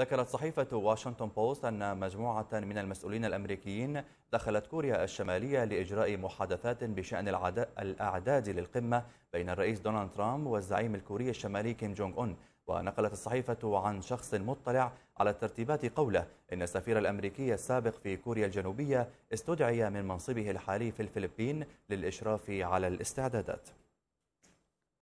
ذكرت صحيفة واشنطن بوست أن مجموعة من المسؤولين الأمريكيين دخلت كوريا الشمالية لإجراء محادثات بشأن الأعداد للقمة بين الرئيس دونالد ترامب والزعيم الكوري الشمالي كيم جونغ أون ونقلت الصحيفة عن شخص مطلع على الترتيبات قوله إن السفير الأمريكي السابق في كوريا الجنوبية استدعي من منصبه الحالي في الفلبين للإشراف على الاستعدادات